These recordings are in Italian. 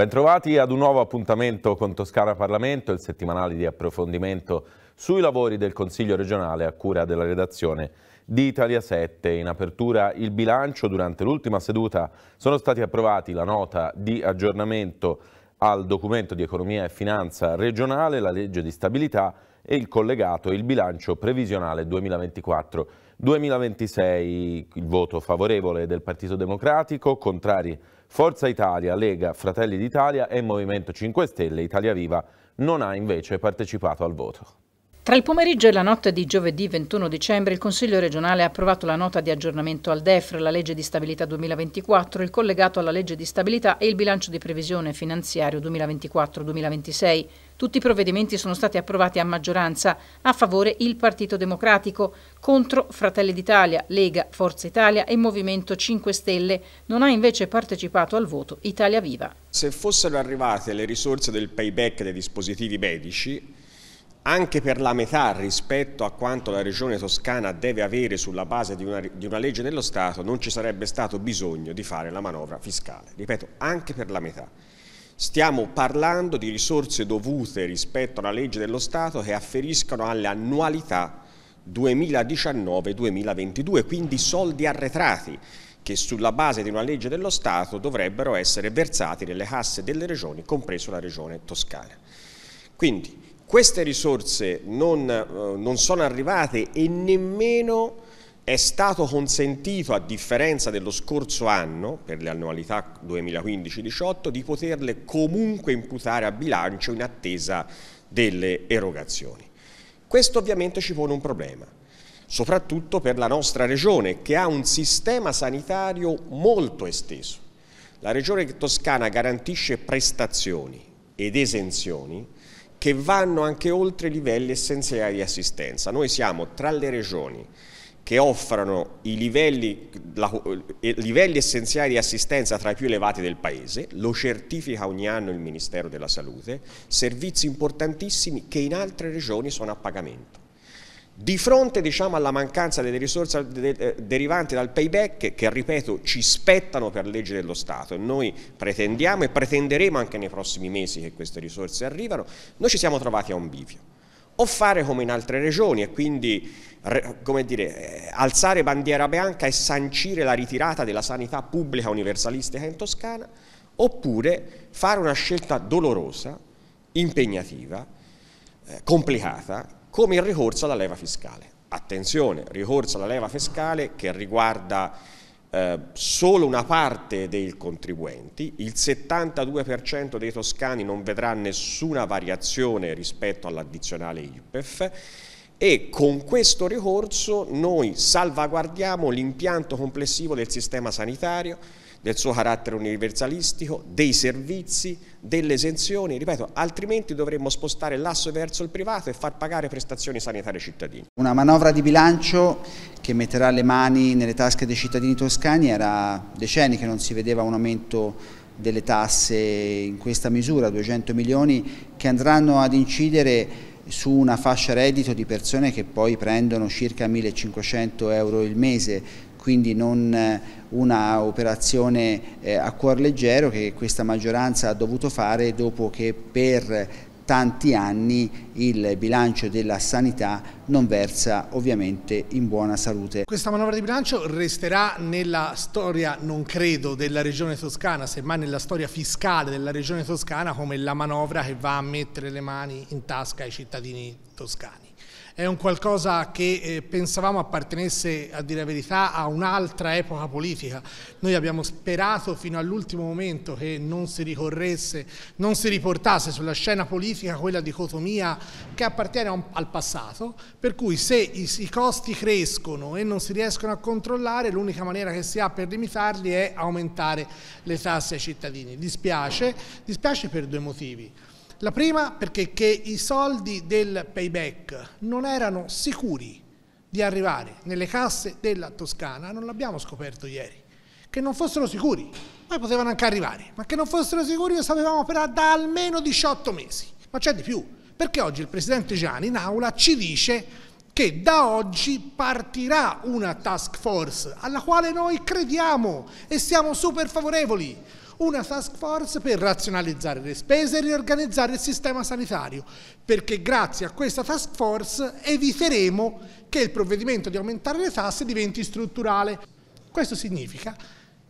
Bentrovati ad un nuovo appuntamento con Toscana Parlamento, il settimanale di approfondimento sui lavori del Consiglio regionale a cura della redazione di Italia 7. In apertura il bilancio, durante l'ultima seduta sono stati approvati la nota di aggiornamento al documento di economia e finanza regionale, la legge di stabilità e il collegato il bilancio previsionale 2024-2026. Il voto favorevole del Partito Democratico, contrari Forza Italia, Lega, Fratelli d'Italia e Movimento 5 Stelle Italia Viva non ha invece partecipato al voto. Tra il pomeriggio e la notte di giovedì 21 dicembre il Consiglio regionale ha approvato la nota di aggiornamento al DEFR, la legge di stabilità 2024, il collegato alla legge di stabilità e il bilancio di previsione finanziario 2024-2026. Tutti i provvedimenti sono stati approvati a maggioranza, a favore il Partito Democratico, contro Fratelli d'Italia, Lega, Forza Italia e Movimento 5 Stelle. Non ha invece partecipato al voto Italia Viva. Se fossero arrivate le risorse del payback dei dispositivi medici, anche per la metà rispetto a quanto la Regione Toscana deve avere sulla base di una, di una, legge dello Stato, non ci sarebbe stato bisogno di fare la manovra fiscale. Ripeto, anche per la metà. Stiamo parlando di risorse dovute rispetto alla legge dello Stato che afferiscono alle annualità 2019-2022, quindi soldi arretrati che sulla base di una legge dello Stato dovrebbero essere versati nelle casse delle regioni, compreso la regione toscana. Quindi queste risorse non, eh, non sono arrivate e nemmeno è stato consentito, a differenza dello scorso anno, per le annualità 2015-18, di poterle comunque imputare a bilancio in attesa delle erogazioni. Questo ovviamente ci pone un problema, soprattutto per la nostra regione che ha un sistema sanitario molto esteso. La regione toscana garantisce prestazioni ed esenzioni che vanno anche oltre i livelli essenziali di assistenza. Noi siamo tra le regioni che offrano i livelli, la, eh, livelli, essenziali di assistenza tra i più elevati del Paese, lo certifica ogni anno il Ministero della Salute, servizi importantissimi che in altre regioni sono a pagamento. Di fronte diciamo, alla mancanza delle risorse derivanti dal payback, che ripeto ci spettano per legge dello Stato e noi pretendiamo e pretenderemo anche nei prossimi mesi che queste risorse arrivano, noi ci siamo trovati a un bivio o fare come in altre regioni e quindi come dire, alzare bandiera bianca e sancire la ritirata della sanità pubblica universalistica in Toscana, oppure fare una scelta dolorosa, impegnativa, eh, complicata, come il ricorso alla leva fiscale. Attenzione, ricorso alla leva fiscale che riguarda eh, solo una parte dei contribuenti, il 72% dei toscani non vedrà nessuna variazione rispetto all'addizionale IPEF e con questo ricorso noi salvaguardiamo l'impianto complessivo del sistema sanitario, del suo carattere universalistico, dei servizi, delle esenzioni, ripeto, altrimenti dovremmo spostare l'asso verso il privato e far pagare prestazioni sanitarie ai cittadini. Una manovra di bilancio che metterà le mani nelle tasche dei cittadini toscani, era decenni che non si vedeva un aumento delle tasse in questa misura, 200 milioni, che andranno ad incidere su una fascia reddito di persone che poi prendono circa 1500 euro il mese, quindi non eh, una operazione eh, a cuor leggero che questa maggioranza ha dovuto fare dopo che per tanti anni il bilancio della sanità non versa ovviamente in buona salute. Questa manovra di bilancio resterà nella storia, non credo, della regione toscana, semmai nella storia fiscale della regione toscana come la manovra che va a mettere le mani in tasca ai cittadini toscani è un qualcosa che eh, pensavamo appartenesse, a dire la verità, a un'altra epoca politica. Noi abbiamo sperato fino all'ultimo momento che non si ricorresse, non si riportasse sulla scena politica quella dicotomia che appartiene un, al passato, per cui se i, i costi crescono e non si riescono a controllare, l'unica maniera che si ha per limitarli è aumentare le tasse ai cittadini. Dispiace, dispiace per due motivi. La prima perché che i soldi del payback non erano sicuri di arrivare nelle casse della Toscana, non l'abbiamo scoperto ieri, che non fossero sicuri, poi potevano anche arrivare, ma che non fossero sicuri lo sapevamo però da almeno 18 mesi. Ma c'è di più, perché oggi il Presidente Gianni in aula ci dice che da oggi partirà una task force alla quale noi crediamo e siamo super favorevoli una task force per razionalizzare le spese e riorganizzare il sistema sanitario, perché grazie a questa task force eviteremo che il provvedimento di aumentare le tasse diventi strutturale. Questo significa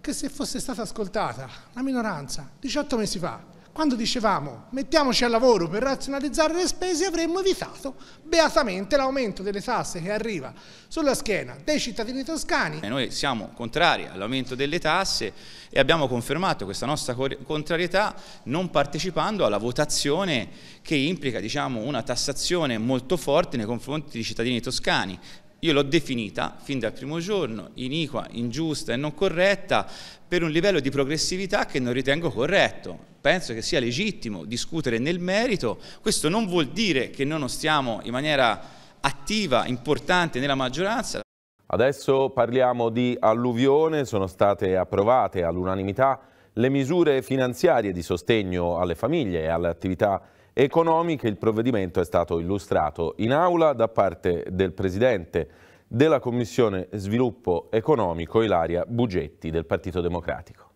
che se fosse stata ascoltata la minoranza 18 mesi fa, quando dicevamo mettiamoci al lavoro per razionalizzare le spese avremmo evitato beatamente l'aumento delle tasse che arriva sulla schiena dei cittadini toscani. E noi siamo contrari all'aumento delle tasse e abbiamo confermato questa nostra contrarietà non partecipando alla votazione che implica diciamo, una tassazione molto forte nei confronti dei cittadini toscani io l'ho definita fin dal primo giorno iniqua, ingiusta e non corretta per un livello di progressività che non ritengo corretto. Penso che sia legittimo discutere nel merito. Questo non vuol dire che noi non stiamo in maniera attiva, importante nella maggioranza. Adesso parliamo di alluvione. Sono state approvate all'unanimità le misure finanziarie di sostegno alle famiglie e alle attività economiche economiche, il provvedimento è stato illustrato in aula da parte del Presidente della Commissione Sviluppo Economico Ilaria Bugetti del Partito Democratico.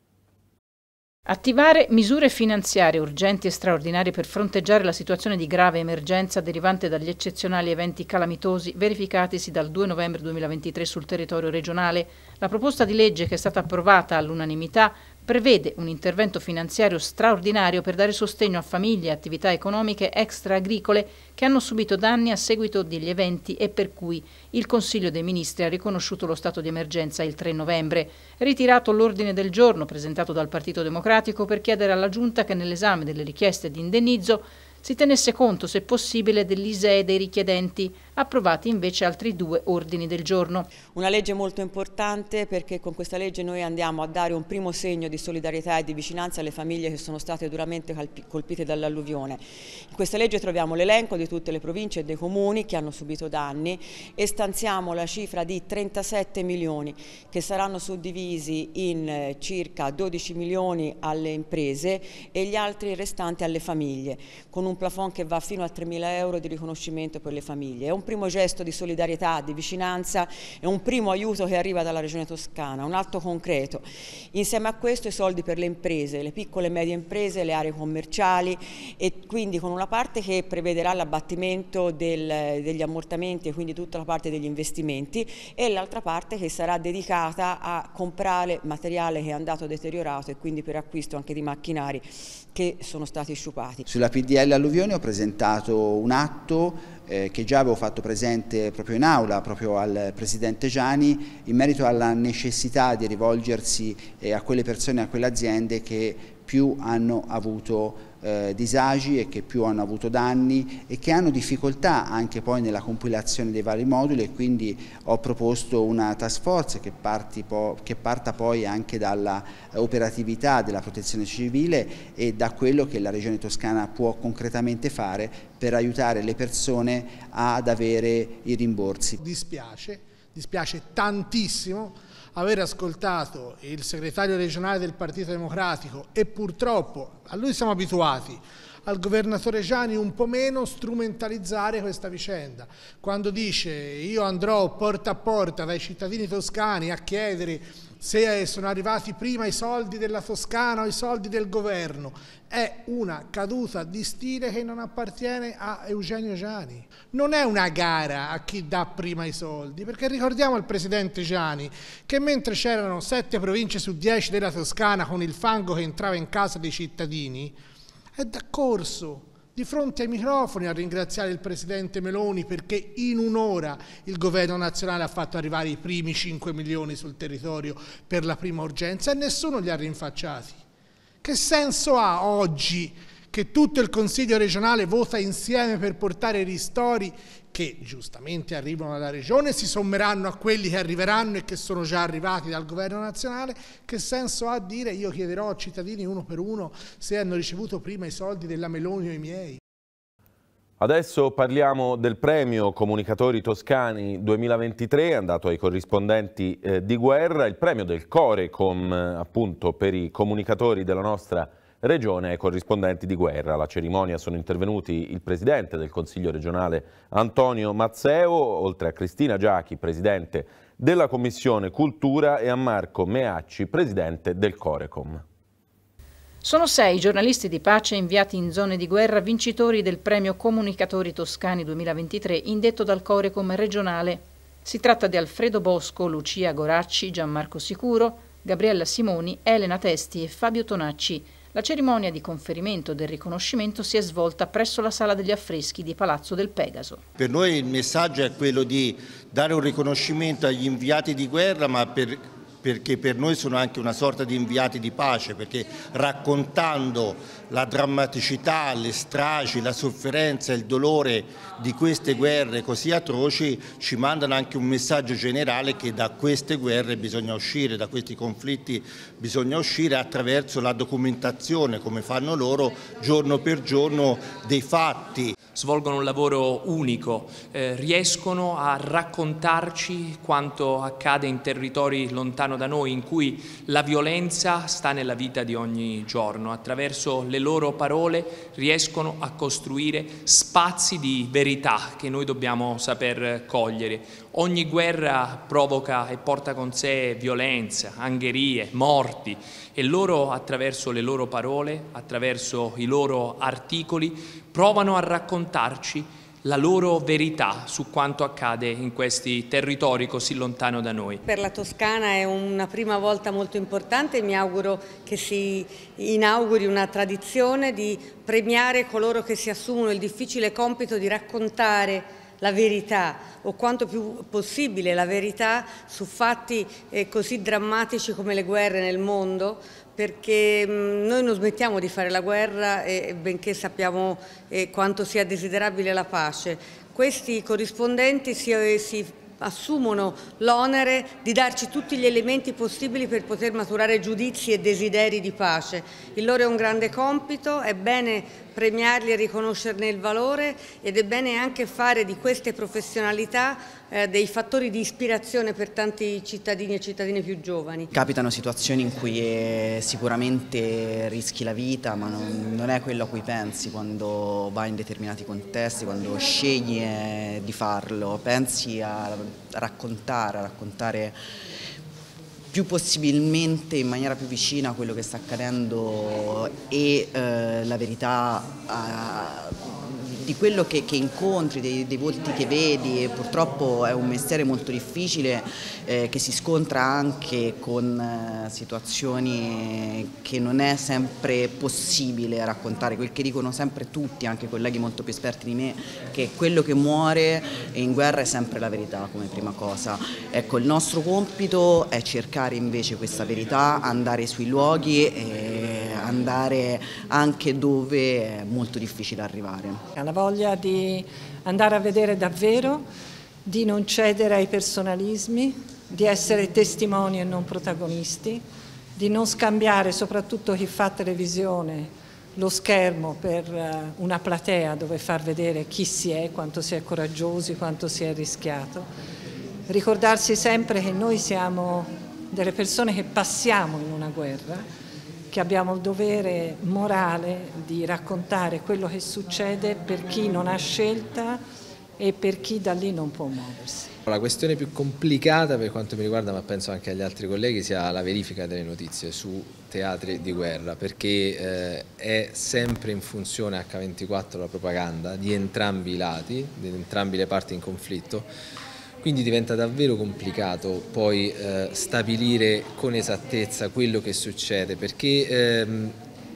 Attivare misure finanziarie urgenti e straordinarie per fronteggiare la situazione di grave emergenza derivante dagli eccezionali eventi calamitosi verificatisi dal 2 novembre 2023 sul territorio regionale. La proposta di legge che è stata approvata all'unanimità prevede un intervento finanziario straordinario per dare sostegno a famiglie e attività economiche extra-agricole che hanno subito danni a seguito degli eventi e per cui il Consiglio dei Ministri ha riconosciuto lo stato di emergenza il 3 novembre, ritirato l'ordine del giorno presentato dal Partito Democratico per chiedere alla Giunta che nell'esame delle richieste di indennizzo si tenesse conto, se possibile, dell'ISEE dei richiedenti approvati invece altri due ordini del giorno. Una legge molto importante perché con questa legge noi andiamo a dare un primo segno di solidarietà e di vicinanza alle famiglie che sono state duramente colpite dall'alluvione. In questa legge troviamo l'elenco di tutte le province e dei comuni che hanno subito danni e stanziamo la cifra di 37 milioni che saranno suddivisi in eh, circa 12 milioni alle imprese e gli altri restanti alle famiglie con un plafond che va fino a 3.000 euro di riconoscimento per le famiglie. È un primo gesto di solidarietà, di vicinanza e un primo aiuto che arriva dalla Regione Toscana, un atto concreto. Insieme a questo i soldi per le imprese, le piccole e medie imprese, le aree commerciali e quindi con una parte che prevederà l'abbattimento degli ammortamenti e quindi tutta la parte degli investimenti e l'altra parte che sarà dedicata a comprare materiale che è andato deteriorato e quindi per acquisto anche di macchinari che sono stati sciupati. Sulla PDL alluvione ho presentato un atto eh, che già avevo fatto presente proprio in aula, proprio al Presidente Gianni, in merito alla necessità di rivolgersi eh, a quelle persone, a quelle aziende che più hanno avuto eh, disagi e che più hanno avuto danni e che hanno difficoltà anche poi nella compilazione dei vari moduli e quindi ho proposto una task force che, po che parta poi anche dall'operatività della protezione civile e da quello che la Regione Toscana può concretamente fare per aiutare le persone ad avere i rimborsi. Dispiace, dispiace tantissimo aver ascoltato il segretario regionale del Partito Democratico e purtroppo, a lui siamo abituati, al governatore Gianni un po' meno strumentalizzare questa vicenda. Quando dice io andrò porta a porta dai cittadini toscani a chiedere se sono arrivati prima i soldi della Toscana o i soldi del governo, è una caduta di stile che non appartiene a Eugenio Giani. Non è una gara a chi dà prima i soldi, perché ricordiamo il presidente Giani che mentre c'erano sette province su dieci della Toscana con il fango che entrava in casa dei cittadini, è d'accorso di fronte ai microfoni a ringraziare il Presidente Meloni perché in un'ora il Governo nazionale ha fatto arrivare i primi 5 milioni sul territorio per la prima urgenza e nessuno li ha rinfacciati. Che senso ha oggi che tutto il Consiglio regionale vota insieme per portare ristori che giustamente arrivano dalla regione si sommeranno a quelli che arriveranno e che sono già arrivati dal governo nazionale, che senso ha dire io chiederò ai cittadini uno per uno se hanno ricevuto prima i soldi della Meloni o i miei? Adesso parliamo del premio Comunicatori Toscani 2023 andato ai corrispondenti eh, di guerra, il premio del Corecom eh, appunto per i comunicatori della nostra città regione e corrispondenti di guerra. Alla cerimonia sono intervenuti il presidente del Consiglio regionale Antonio Mazzeo, oltre a Cristina Giachi, presidente della Commissione Cultura, e a Marco Meacci, presidente del Corecom. Sono sei giornalisti di pace inviati in zone di guerra vincitori del premio Comunicatori Toscani 2023 indetto dal Corecom regionale. Si tratta di Alfredo Bosco, Lucia Goracci, Gianmarco Sicuro, Gabriella Simoni, Elena Testi e Fabio Tonacci. La cerimonia di conferimento del riconoscimento si è svolta presso la Sala degli Affreschi di Palazzo del Pegaso. Per noi il messaggio è quello di dare un riconoscimento agli inviati di guerra, ma per perché per noi sono anche una sorta di inviati di pace, perché raccontando la drammaticità, le stragi, la sofferenza, il dolore di queste guerre così atroci, ci mandano anche un messaggio generale che da queste guerre bisogna uscire, da questi conflitti bisogna uscire attraverso la documentazione, come fanno loro, giorno per giorno dei fatti svolgono un lavoro unico, eh, riescono a raccontarci quanto accade in territori lontano da noi, in cui la violenza sta nella vita di ogni giorno. Attraverso le loro parole riescono a costruire spazi di verità che noi dobbiamo saper cogliere. Ogni guerra provoca e porta con sé violenza, angherie, morti e loro attraverso le loro parole, attraverso i loro articoli, provano a raccontare raccontarci la loro verità su quanto accade in questi territori così lontano da noi. Per la Toscana è una prima volta molto importante e mi auguro che si inauguri una tradizione di premiare coloro che si assumono il difficile compito di raccontare la verità o quanto più possibile la verità su fatti eh, così drammatici come le guerre nel mondo perché mm, noi non smettiamo di fare la guerra e, benché sappiamo eh, quanto sia desiderabile la pace. Questi corrispondenti si, eh, si assumono l'onere di darci tutti gli elementi possibili per poter maturare giudizi e desideri di pace. Il loro è un grande compito, è bene premiarli e riconoscerne il valore ed è bene anche fare di queste professionalità eh, dei fattori di ispirazione per tanti cittadini e cittadine più giovani. Capitano situazioni in cui eh, sicuramente rischi la vita ma non, non è quello a cui pensi quando vai in determinati contesti, quando scegli eh, di farlo, pensi a raccontare, a raccontare più possibilmente in maniera più vicina a quello che sta accadendo e eh, la verità a, ah, di quello che, che incontri, dei, dei, volti che vedi, purtroppo è un mestiere molto difficile eh, che si scontra anche con eh, situazioni che non è sempre possibile raccontare, quel che dicono sempre tutti, anche colleghi molto più esperti di me, che quello che muore in guerra è sempre la verità come prima cosa. Ecco, il nostro compito è cercare invece questa verità, andare sui luoghi. E, andare anche dove è molto difficile arrivare. La voglia di andare a vedere davvero, di non cedere ai personalismi, di essere testimoni e non protagonisti, di non scambiare soprattutto chi fa televisione lo schermo per eh, una platea dove far vedere chi si è, quanto si è coraggiosi, quanto si è rischiato. Ricordarsi sempre che noi siamo delle persone che passiamo in una guerra perché abbiamo il dovere morale di raccontare quello che succede per chi non ha scelta e per chi da lì non può muoversi. La questione più complicata per quanto mi riguarda, ma penso anche agli altri colleghi, sia la verifica delle notizie su teatri di guerra, perché eh, è sempre in funzione H24 la propaganda di entrambi i lati, di entrambe le parti in conflitto quindi diventa davvero complicato poi eh, stabilire con esattezza quello che succede, perché ehm,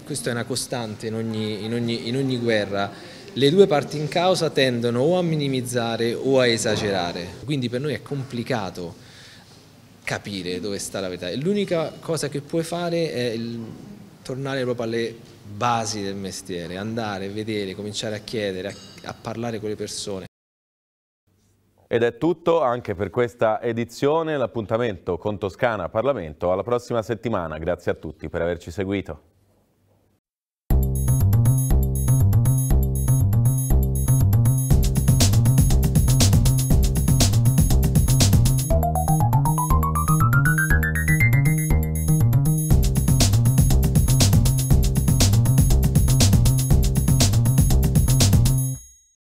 questa è una costante in ogni, in, ogni, in ogni, guerra. Le due parti in causa tendono o a minimizzare o a esagerare, quindi per noi è complicato capire dove sta la verità. L'unica cosa che puoi fare è il, tornare proprio alle basi del mestiere, andare, vedere, cominciare a chiedere, a, a parlare con le persone. Ed è tutto anche per questa edizione. L'appuntamento con Toscana Parlamento alla prossima settimana. Grazie a tutti per averci seguito.